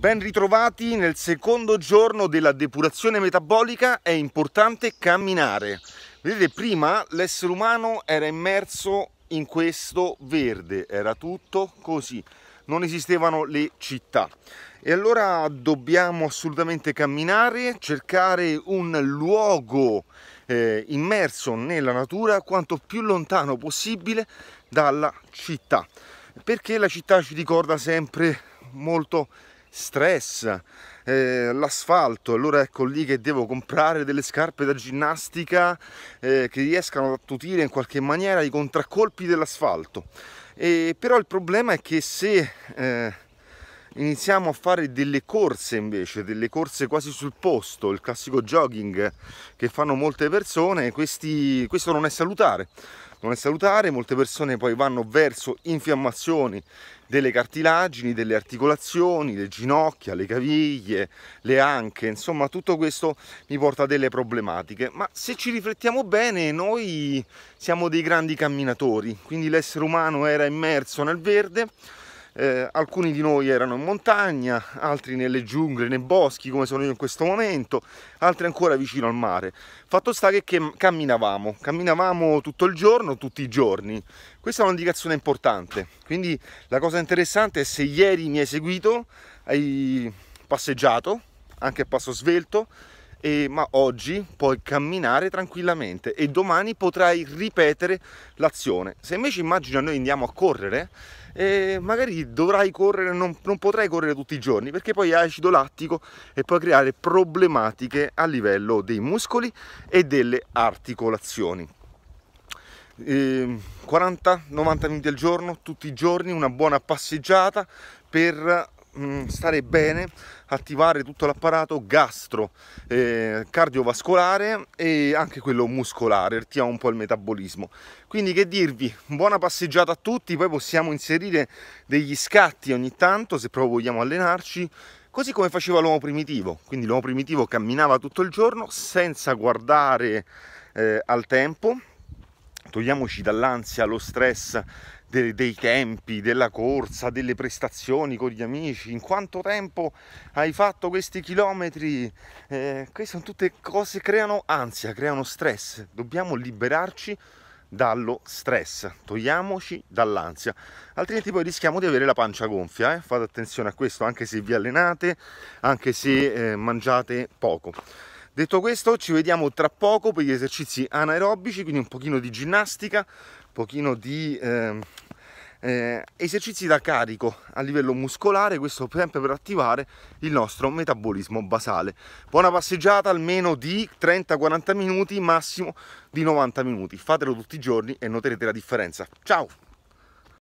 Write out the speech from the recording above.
Ben ritrovati nel secondo giorno della depurazione metabolica, è importante camminare. Vedete, prima l'essere umano era immerso in questo verde, era tutto così, non esistevano le città. E allora dobbiamo assolutamente camminare, cercare un luogo eh, immerso nella natura quanto più lontano possibile dalla città, perché la città ci ricorda sempre molto stress, eh, l'asfalto, allora ecco lì che devo comprare delle scarpe da ginnastica eh, che riescano ad attutire in qualche maniera i contraccolpi dell'asfalto. E, però il problema è che se eh, iniziamo a fare delle corse invece, delle corse quasi sul posto, il classico jogging che fanno molte persone, questi, questo non è salutare non è salutare, molte persone poi vanno verso infiammazioni delle cartilagini, delle articolazioni, le ginocchia, le caviglie, le anche, insomma tutto questo mi porta a delle problematiche, ma se ci riflettiamo bene noi siamo dei grandi camminatori, quindi l'essere umano era immerso nel verde, eh, alcuni di noi erano in montagna, altri nelle giungle, nei boschi come sono io in questo momento, altri ancora vicino al mare. Fatto sta che, che camminavamo, camminavamo tutto il giorno, tutti i giorni. Questa è un'indicazione importante, quindi la cosa interessante è se ieri mi hai seguito, hai passeggiato, anche a passo svelto, e, ma oggi puoi camminare tranquillamente e domani potrai ripetere l'azione. Se invece immagina noi andiamo a correre, eh, magari dovrai correre, non, non, potrai correre tutti i giorni perché poi hai acido lattico e puoi creare problematiche a livello dei muscoli e delle articolazioni. 40-90 ehm, minuti al giorno, tutti i giorni, una buona passeggiata per Mm, stare bene, attivare tutto l'apparato gastro, eh, cardiovascolare e anche quello muscolare, attiva un po' il metabolismo. Quindi che dirvi, buona passeggiata a tutti, poi possiamo inserire degli scatti ogni tanto se proprio vogliamo allenarci, così come faceva l'uomo primitivo, quindi l'uomo primitivo camminava tutto il giorno senza guardare eh, al tempo, togliamoci dall'ansia, lo stress dei, dei tempi, della corsa, delle prestazioni con gli amici, in quanto tempo hai fatto questi chilometri, eh, queste sono tutte cose che creano ansia, creano stress, dobbiamo liberarci dallo stress, togliamoci dall'ansia, altrimenti poi rischiamo di avere la pancia gonfia, eh? fate attenzione a questo anche se vi allenate, anche se eh, mangiate poco detto questo ci vediamo tra poco per gli esercizi anaerobici quindi un pochino di ginnastica un pochino di eh, eh, esercizi da carico a livello muscolare questo sempre per attivare il nostro metabolismo basale buona passeggiata almeno di 30-40 minuti massimo di 90 minuti fatelo tutti i giorni e noterete la differenza ciao